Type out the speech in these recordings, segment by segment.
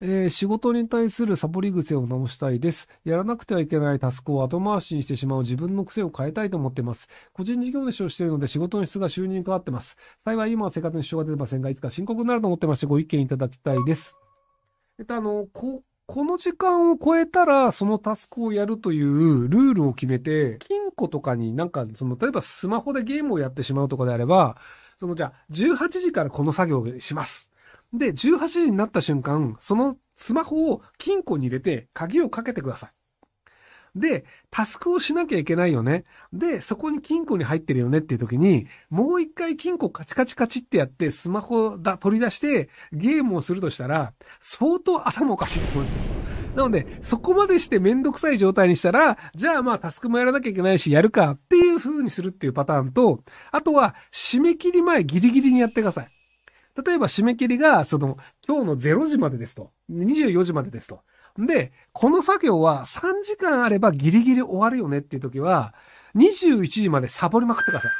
えー、仕事に対するサボり癖を直したいです。やらなくてはいけないタスクを後回しにしてしまう自分の癖を変えたいと思っています。個人事業主をしているので仕事の質が収入に変わってます。幸い今は生活に支障が出てませんが、いつか深刻になると思ってましてご意見いただきたいです。えっと、あの、こ、この時間を超えたらそのタスクをやるというルールを決めて、金庫とかになんか、その、例えばスマホでゲームをやってしまうとかであれば、そのじゃあ、18時からこの作業をします。で、18時になった瞬間、そのスマホを金庫に入れて鍵をかけてください。で、タスクをしなきゃいけないよね。で、そこに金庫に入ってるよねっていう時に、もう一回金庫カチカチカチってやってスマホだ取り出してゲームをするとしたら、相当頭おかしいと思うんですよ。なので、そこまでしてめんどくさい状態にしたら、じゃあまあタスクもやらなきゃいけないし、やるかっていう風にするっていうパターンと、あとは、締め切り前ギリギリにやってください。例えば締め切りが、その、今日の0時までですと。24時までですと。で、この作業は3時間あればギリギリ終わるよねっていう時は、21時までサボりまくってください。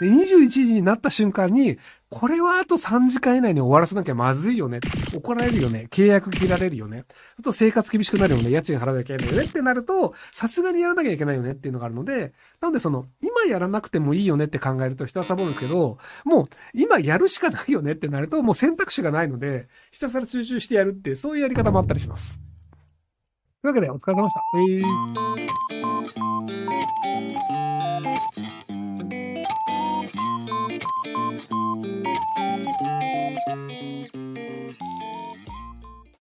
で、21時になった瞬間に、これはあと3時間以内に終わらせなきゃまずいよね。怒られるよね。契約切られるよね。あと生活厳しくなるよね。家賃払わなきゃいけないよねってなると、さすがにやらなきゃいけないよねっていうのがあるので、なんでその、今やらなくてもいいよねって考えると人はサボるんですけど、もう今やるしかないよねってなると、もう選択肢がないので、ひたすら集中してやるって、そういうやり方もあったりします。というわけで、お疲れ様でした。えー thank you